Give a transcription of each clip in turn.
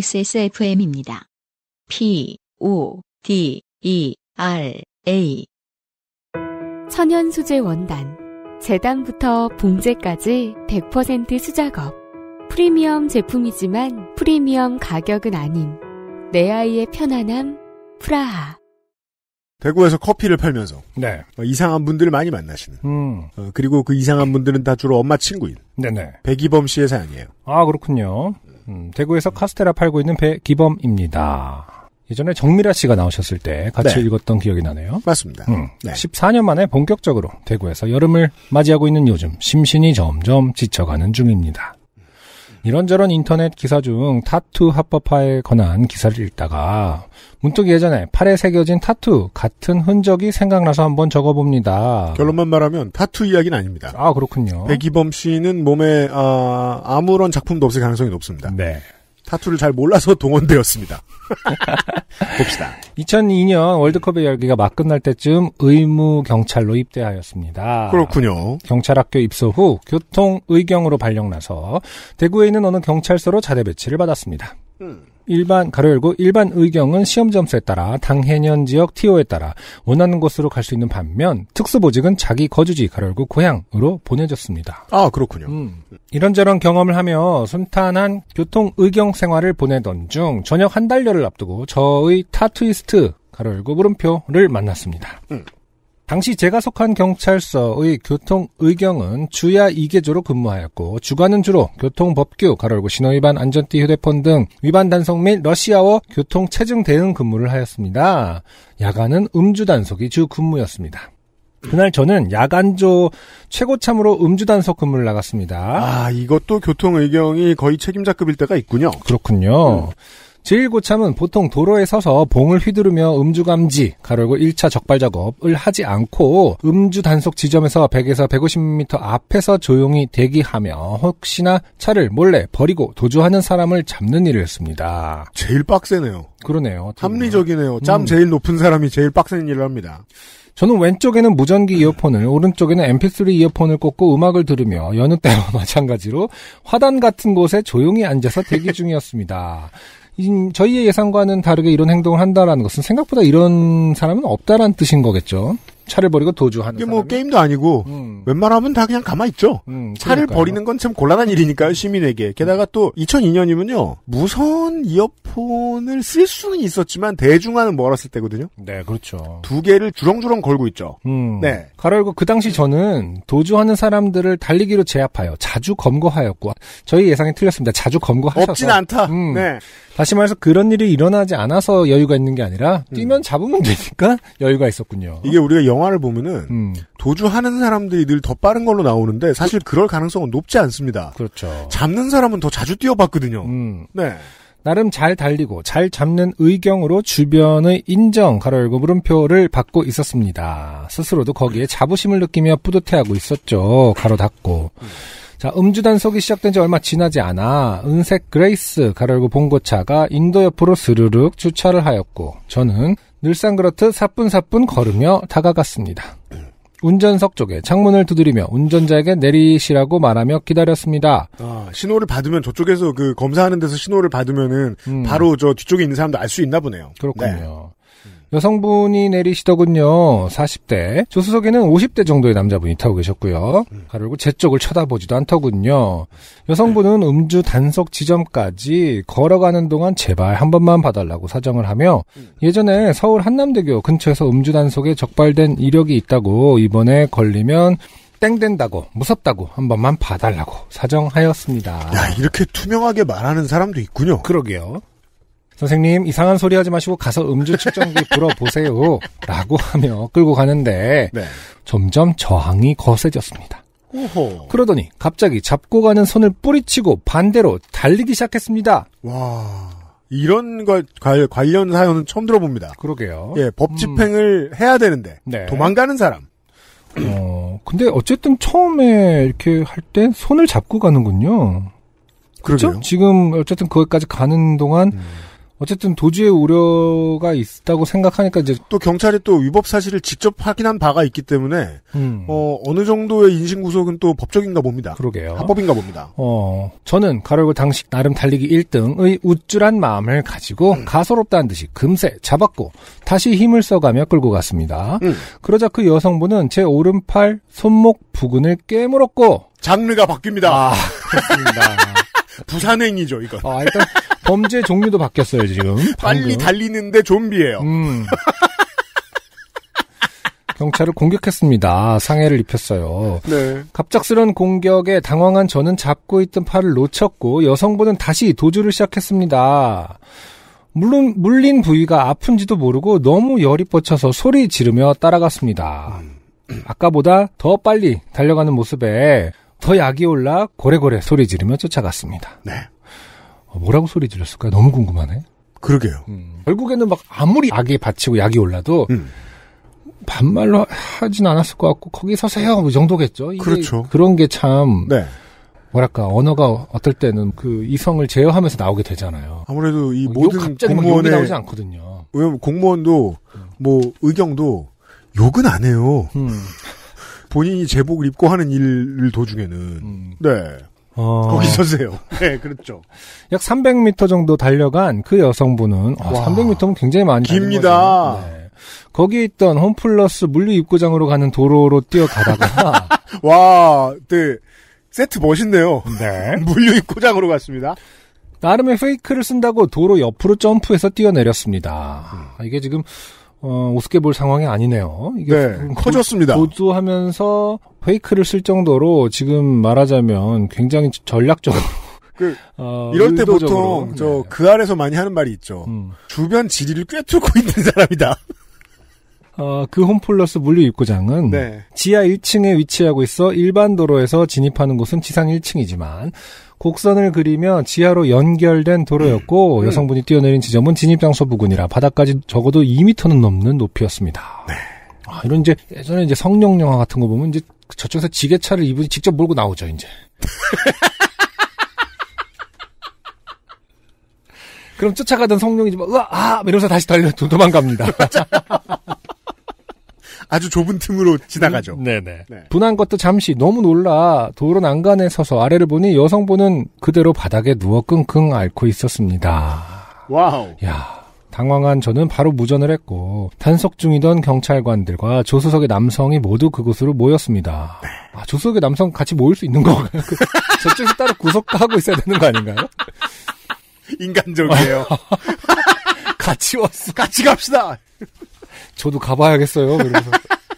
XSFM입니다. P, O, D, E, R, A. 천연수제 원단. 재단부터 봉제까지 100% 수작업. 프리미엄 제품이지만 프리미엄 가격은 아닌 내 아이의 편안함, 프라하. 대구에서 커피를 팔면서 네. 어, 이상한 분들을 많이 만나시는 음. 어, 그리고 그 이상한 분들은 다 주로 엄마 친구인 네네. 백이범 씨의 사연이에요. 아 그렇군요. 음, 대구에서 카스테라 팔고 있는 배기범입니다. 예전에 정미라 씨가 나오셨을 때 같이 네. 읽었던 기억이 나네요. 맞습니다. 음, 네. 14년 만에 본격적으로 대구에서 여름을 맞이하고 있는 요즘 심신이 점점 지쳐가는 중입니다. 이런저런 인터넷 기사 중 타투 합법화에 관한 기사를 읽다가 문득 예전에 팔에 새겨진 타투 같은 흔적이 생각나서 한번 적어봅니다. 결론만 말하면 타투 이야기는 아닙니다. 아 그렇군요. 백이범 씨는 몸에 아, 아무런 작품도 없을 가능성이 높습니다. 네. 타투를 잘 몰라서 동원되었습니다. 봅시다. 2002년 월드컵의 열기가 막 끝날 때쯤 의무 경찰로 입대하였습니다. 그렇군요. 경찰학교 입소 후 교통 의경으로 발령나서 대구에 있는 어느 경찰서로 자대 배치를 받았습니다. 음. 일반 가로 열고 일반 의경은 시험 점수에 따라 당해년 지역 TO에 따라 원하는 곳으로 갈 수 있는 반면 특수보직은 자기 거주지 가로 열고 고향으로 보내졌습니다. 아 그렇군요. 음, 이런저런 경험을 하며 순탄한 교통 의경 생활을 보내던 중 저녁 한 달여를 앞두고 저의 타투이스트 가로 열고 물음표를 만났습니다. 음. 당시 제가 속한 경찰서의 교통 의경은 주야 2개조로 근무하였고 주간은 주로 교통법규, 가로고 신호위반, 안전띠 휴대폰 등 위반 단속 및 러시아어 교통 체증 대응 근무를 하였습니다. 야간은 음주 단속이 주 근무였습니다. 그날 저는 야간조 최고참으로 음주단속 근무를 나갔습니다. 아, 이것도 교통의경이 거의 책임자급일 때가 있군요. 그렇군요. 음. 제일고참은 보통 도로에 서서 봉을 휘두르며 음주 감지, 가로고 1차 적발 작업을 하지 않고 음주 단속 지점에서 100에서 150m 앞에서 조용히 대기하며 혹시나 차를 몰래 버리고 도주하는 사람을 잡는 일을 했습니다. 제일 빡세네요. 그러네요. 합리적이네요. 짬 음. 제일 높은 사람이 제일 빡센 일을 합니다. 저는 왼쪽에는 무전기 이어폰을, 오른쪽에는 mp3 이어폰을 꽂고 음악을 들으며 여느 때와 마찬가지로 화단 같은 곳에 조용히 앉아서 대기 중이었습니다. 저희의 예상과는 다르게 이런 행동을 한다라는 것은 생각보다 이런 사람은 없다란 뜻인 거겠죠. 차를 버리고 도주하는 이게 뭐 사람이? 게임도 아니고 음. 웬만하면 다 그냥 가만히 있죠. 음, 차를 그러니까요. 버리는 건 참 곤란한 일이니까요 시민에게. 게다가 또 2002년이면요 무선 이어폰을 쓸 수는 있었지만 대중화는 멀었을 때거든요. 네, 그렇죠. 두 개를 주렁주렁 걸고 있죠. 음. 네. 가로열고 그 당시 저는 도주하는 사람들을 달리기로 제압하여 자주 검거하였고 저희 예상이 틀렸습니다. 자주 검거하셔서 없진 않다. 음. 네. 다시 말해서 그런 일이 일어나지 않아서 여유가 있는 게 아니라 뛰면 음. 잡으면 되니까 여유가 있었군요. 이게 우리가 영화를 보면은 음. 도주하는 사람들이 늘 더 빠른 걸로 나오는데 사실 그- 그럴 가능성은 높지 않습니다. 그렇죠. 잡는 사람은 더 자주 뛰어봤거든요. 음. 네. 나름 잘 달리고 잘 잡는 의경으로 주변의 인정 가로 열고 물음표를 받고 있었습니다. 스스로도 거기에 자부심을 느끼며 뿌듯해하고 있었죠. 가로 닫고. 음. 자, 음주 단속이 시작된 지 얼마 지나지 않아 은색 그레이스 가로 열고 봉고차가 인도 옆으로 스르륵 주차를 하였고 저는 늘상 그렇듯 사뿐사뿐 걸으며 다가갔습니다. 운전석 쪽에 창문을 두드리며 운전자에게 내리시라고 말하며 기다렸습니다. 아, 신호를 받으면 저쪽에서 그 검사하는 데서 신호를 받으면은 음. 바로 저 뒤쪽에 있는 사람도 알 수 있나 보네요. 그렇군요. 네. 여성분이 내리시더군요. 40대. 조수석에는 50대 정도의 남자분이 타고 계셨고요. 음. 가르고 제 쪽을 쳐다보지도 않더군요. 여성분은 네. 음주 단속 지점까지 걸어가는 동안 제발 한 번만 봐달라고 사정을 하며 음. 예전에 서울 한남대교 근처에서 음주 단속에 적발된 이력이 있다고 이번에 걸리면 땡된다고 무섭다고 한 번만 봐달라고 사정하였습니다. 야 이렇게 투명하게 말하는 사람도 있군요. 그러게요. 선생님 이상한 소리 하지 마시고 가서 음주 측정기 불어보세요 라고 하며 끌고 가는데 네. 점점 저항이 거세졌습니다. 오호. 그러더니 갑자기 잡고 가는 손을 뿌리치고 반대로 달리기 시작했습니다. 와 이런 걸 관련 사연은 처음 들어봅니다. 그러게요. 예, 법 음. 집행을 음. 해야 되는데 네. 도망가는 사람. 어 근데 어쨌든 처음에 이렇게 할 땐 손을 잡고 가는군요. 그렇죠. 지금 어쨌든 그것까지 가는 동안 음. 어쨌든 도주의 우려가 있다고 생각하니까 이제 또 경찰이 또 위법 사실을 직접 확인한 바가 있기 때문에 음. 어, 어느 정도의 인신 구속은 또 법적인가 봅니다. 그러게요. 합법인가 봅니다. 어, 저는 가로고 당시 나름 달리기 1등의 우쭐한 마음을 가지고 음. 가소롭다는 듯이 금세 잡았고 다시 힘을 써가며 끌고 갔습니다. 음. 그러자 그 여성분은 제 오른팔 손목 부근을 깨물었고 장르가 바뀝니다. 아, 그렇습니다. 부산행이죠, 이건. 아, 일단 범죄 종류도 바뀌었어요 지금. 방금. 빨리 달리는데 좀비예요. 음. 경찰을 공격했습니다. 상해를 입혔어요. 네. 갑작스런 공격에 당황한 저는 잡고 있던 팔을 놓쳤고 여성분은 다시 도주를 시작했습니다. 물론 물린 부위가 아픈지도 모르고 너무 열이 뻗쳐서 소리 지르며 따라갔습니다. 음. 아까보다 더 빨리 달려가는 모습에 더 약이 올라 고래고래 소리 지르며 쫓아갔습니다. 네. 어, 뭐라고 소리 질렀을까? 너무 궁금하네. 그러게요. 음. 결국에는 막 아무리 악이 받치고 약이 올라도 음. 반말로 하진 않았을 것 같고 거기 서세요 뭐 이 정도겠죠. 그렇죠. 그런 게참 네. 뭐랄까 언어가 어떨 때는 그 이성을 제어하면서 나오게 되잖아요. 아무래도 이 어, 모든 갑자기 공무원 욕이 나오지 않거든요. 왜냐면 공무원도 뭐 의경도 욕은 안 해요. 음. 본인이 제복을 입고 하는 일 도중에는 음. 네 어... 거기서세요. 네, 그렇죠. 약 300m 정도 달려간 그 여성분은 아, 300m면 굉장히 많이 깁니다. 네. 거기에 있던 홈플러스 물류 입구장으로 가는 도로로 뛰어가다가 와, 네. 세트 멋있네요. 네. 물류 입구장으로 갔습니다. 나름의 페이크를 쓴다고 도로 옆으로 점프해서 뛰어내렸습니다. 음. 이게 지금 어, 우습게 볼 상황이 아니네요. 이게 네, 고, 커졌습니다. 고조하면서 페이크를 쓸 정도로 지금 말하자면 굉장히 전략적으로 그 어, 이럴 때 보통 네. 저그 아래서 많이 하는 말이 있죠. 음. 주변 지리를 꿰뚫고 있는 사람이다. 어, 그 홈플러스 물류입구장은 네. 지하 1층에 위치하고 있어 일반 도로에서 진입하는 곳은 지상 1층이지만 곡선을 그리면 지하로 연결된 도로였고 음. 음. 여성분이 뛰어내린 지점은 진입장소 부근이라 바닥까지 적어도 2미터는 넘는 높이였습니다. 네. 아, 이런 이제 예전에 이제 성룡 영화 같은 거 보면 이제 저쪽에서 지게차를 이분이 직접 몰고 나오죠 이제. 그럼 쫓아가던 성룡이 막, 으아, 아! 이러면서 다시 달려 도망갑니다. 아주 좁은 틈으로 지나가죠. 음, 네네. 네. 분한 것도 잠시 너무 놀라 도로 난간에 서서 아래를 보니 여성분은 그대로 바닥에 누워 끙끙 앓고 있었습니다. 와우. 야. 당황한 저는 바로 무전을 했고 단속 중이던 경찰관들과 조수석의 남성이 모두 그곳으로 모였습니다. 네. 아, 조수석의 남성 같이 모일 수 있는 건가요? 그 저쪽에서 따로 구속하고 있어야 되는 거 아닌가요? 인간적이에요. 같이 왔어. 같이 갑시다. 저도 가봐야겠어요. 그래서.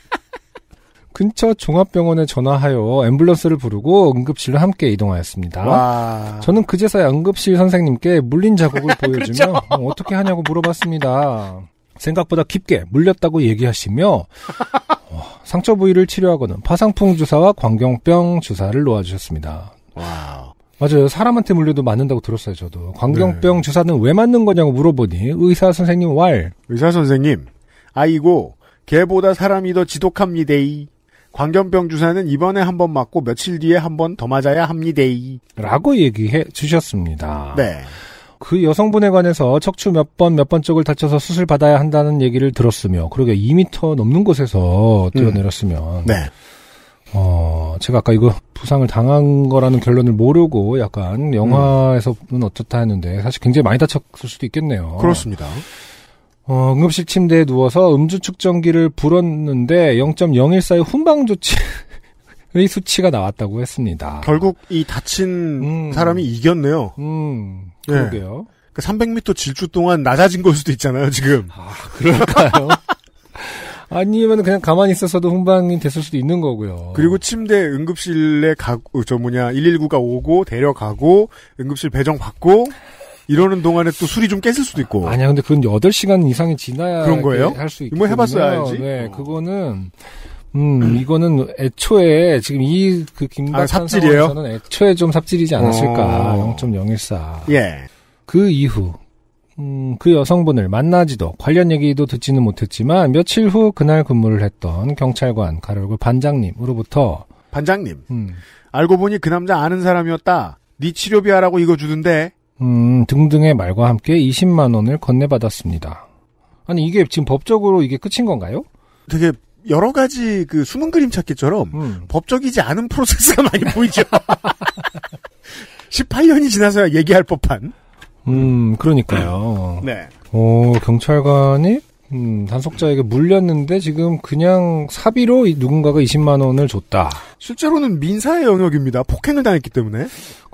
근처 종합병원에 전화하여 앰뷸런스를 부르고 응급실로 함께 이동하였습니다. 와. 저는 그제서야 응급실 선생님께 물린 자국을 그렇죠. 보여주며 그렇죠? 어떻게 하냐고 물어봤습니다. 생각보다 깊게 물렸다고 얘기하시며 어, 상처 부위를 치료하고는 파상풍 주사와 광경병 주사를 놓아주셨습니다. 와. 맞아요. 사람한테 물려도 맞는다고 들었어요, 저도. 광경병 네. 주사는 왜 맞는 거냐고 물어보니 의사 선생님 왈. 의사 선생님. 아이고 개보다 사람이 더지독합니다이 광견병 주사는 이번에 한 번 맞고 며칠 뒤에 한 번 더 맞아야 합니다이 라고 얘기해 주셨습니다. 네. 그 여성분에 관해서 척추 몇 번, 몇 번 쪽을 다쳐서 수술 받아야 한다는 얘기를 들었으며, 그러게 2미터 넘는 곳에서 뛰어내렸으면. 음. 네. 어, 제가 아까 이거 부상을 당한 거라는 결론을 모르고 약간 영화에서는 어떻다 했는데, 사실 굉장히 많이 다쳤을 수도 있겠네요. 그렇습니다. 어, 응급실 침대에 누워서 음주 측정기를 불었는데 0.014의 훈방 조치 의 수치가 나왔다고 했습니다. 결국 이 다친 음. 사람이 이겼네요. 음, 네. 그러게요. 네. 그 300m 질주 동안 낮아진 걸 수도 있잖아요, 지금. 아, 그럴까요? 아니면 그냥 가만히 있었어도 훈방이 됐을 수도 있는 거고요. 그리고 침대 응급실에 가, 저 뭐냐, 119가 오고 데려가고 응급실 배정 받고 이러는 동안에 또 술이 좀 깼을 수도 있고. 아니야, 근데 그건 8시간 이상이 지나야 그런 거예요? 할수 있고. 뭐 해봤어야 알지. 네, 어. 그거는 음, 이거는 애초에 지금 이 그 김박한 상황에서는 아, 애초에 좀 삽질이지 않았을까. 어. 0.014. 예. 그 이후 음, 그 여성분을 만나지도 관련 얘기도 듣지는 못했지만 며칠 후 그날 근무를 했던 경찰관 가로고 반장님으로부터 반장님 음. 알고 보니 그 남자 아는 사람이었다. 네 치료비 하라고 이거 주던데 음, 등등의 말과 함께 20만 원을 건네받았습니다. 아니 이게 지금 법적으로 이게 끝인 건가요? 되게 여러 가지 그 숨은 그림 찾기처럼 음. 법적이지 않은 프로세스가 많이 보이죠. 18년이 지나서야 얘기할 법한. 음, 그러니까요. 네. 어, 경찰관이 음, 단속자에게 물렸는데 지금 그냥 사비로 누군가가 20만 원을 줬다. 실제로는 민사의 영역입니다. 폭행을 당했기 때문에.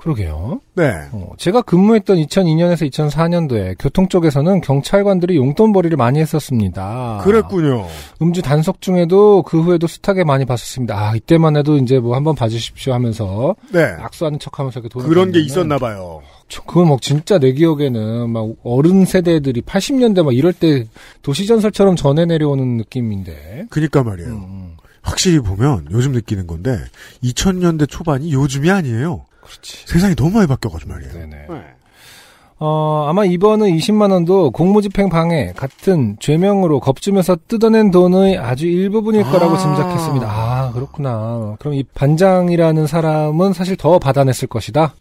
그러게요. 네. 어, 제가 근무했던 2002년에서 2004년도에 교통 쪽에서는 경찰관들이 용돈벌이를 많이 했었습니다. 그랬군요. 음주 단속 중에도 그 후에도 숱하게 많이 봤었습니다. 아 이때만 해도 이제 뭐 한번 봐주십시오 하면서 네. 악수하는 척하면서 이렇게 돈 그런 게 있었나 봐요. 그건 막 진짜 내 기억에는 막 어른 세대들이 80년대 막 이럴 때 도시 전설처럼 전해 내려오는 느낌인데. 그니까 말이에요. 음. 음. 확실히 보면 요즘 느끼는 건데 2000년대 초반이 요즘이 아니에요. 그렇지. 세상이 너무 많이 바뀌어가지고 말이에요. 네네. 네. 어, 아마 이번은 20만원도 공무집행 방해 같은 죄명으로 겁주면서 뜯어낸 돈의 아주 일부분일 거라고 아~ 짐작했습니다. 아, 그렇구나. 그럼 이 반장이라는 사람은 사실 더 받아냈을 것이다?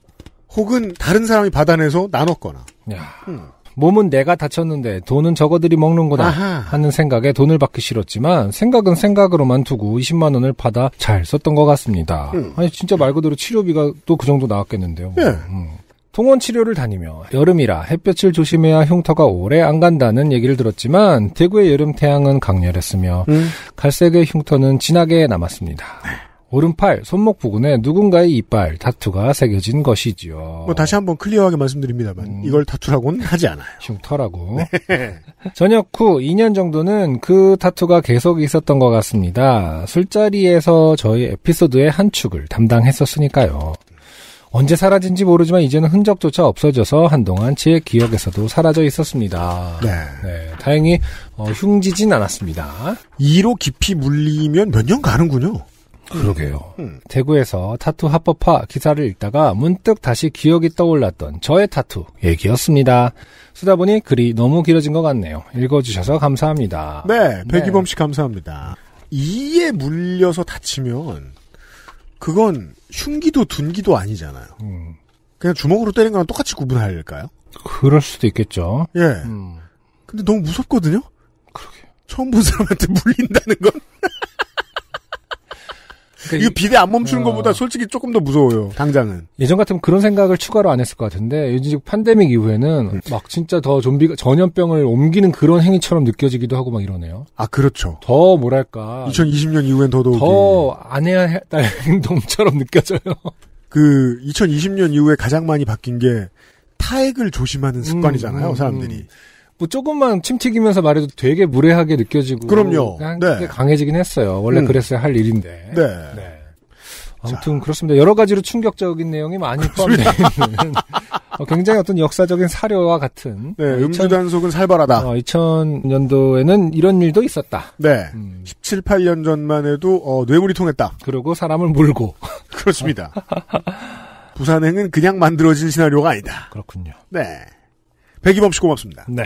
혹은 다른 사람이 받아내서 나눴거나. 야. 음. 몸은 내가 다쳤는데 돈은 저거들이 먹는 거다 하는 생각에 돈을 받기 싫었지만 생각은 생각으로만 두고 20만 원을 받아 잘 썼던 것 같습니다. 음. 아니 진짜 말 그대로 치료비가 또 그 정도 나왔겠는데요. 예. 음. 통원 치료를 다니며 여름이라 햇볕을 조심해야 흉터가 오래 안 간다는 얘기를 들었지만 대구의 여름 태양은 강렬했으며 음. 갈색의 흉터는 진하게 남았습니다. 네. 오른팔 손목 부근에 누군가의 이빨 타투가 새겨진 것이지요. 뭐 다시 한번 클리어하게 말씀드립니다만 음... 이걸 타투라고는 하지 않아요. 흉터라고. 네. 저녁 후 2년 정도는 그 타투가 계속 있었던 것 같습니다. 술자리에서 저희 에피소드의 한 축을 담당했었으니까요. 언제 사라진지 모르지만 이제는 흔적조차 없어져서 한동안 제 기억에서도 사라져 있었습니다. 네. 네 다행히 어, 흉지진 않았습니다. 이로 깊이 물리면 몇 년 가는군요. 그러게요. 음. 대구에서 타투 합법화 기사를 읽다가 문득 다시 기억이 떠올랐던 저의 타투 얘기였습니다. 쓰다 보니 글이 너무 길어진 것 같네요. 읽어주셔서 감사합니다. 네, 네. 백이범 씨 네. 감사합니다. 이에 물려서 다치면 그건 흉기도 둔기도 아니잖아요. 음. 그냥 주먹으로 때린 거랑 똑같이 구분할까요? 그럴 수도 있겠죠. 예. 음. 근데 너무 무섭거든요. 그러게. 처음 본 사람한테 물린다는 건. 그러니 비대 안 멈추는 어. 것보다 솔직히 조금 더 무서워요. 당장은. 예전 같으면 그런 생각을 추가로 안 했을 것 같은데 요즘 팬데믹 이후에는 음. 막 진짜 더 좀비가 전염병을 옮기는 그런 행위처럼 느껴지기도 하고 막 이러네요. 아 그렇죠. 더 뭐랄까. 2020년 이후엔 더더욱 더 안 해야 할 행동처럼 느껴져요. 그 2020년 이후에 가장 많이 바뀐 게 타액을 조심하는 습관이잖아요, 음, 음, 음. 사람들이. 음. 뭐 조금만 침 튀기면서 말해도 되게 무례하게 느껴지고 그럼요. 네. 강해지긴 했어요. 원래 음. 그랬어야 할 일인데. 네. 네. 아무튼 자. 그렇습니다. 여러 가지로 충격적인 내용이 많이 포함되어 있는 어, 굉장히 어떤 역사적인 사료와 같은 네, 어, 음주 단속은 살벌하다. 어, 2000년도에는 이런 일도 있었다. 네. 음. 17, 8년 전만 해도 어, 뇌물이 통했다. 그리고 사람을 물고 그렇습니다. 부산행은 그냥 만들어진 시나리오가 아니다. 그렇군요. 네. 백이범 씨 고맙습니다. 네.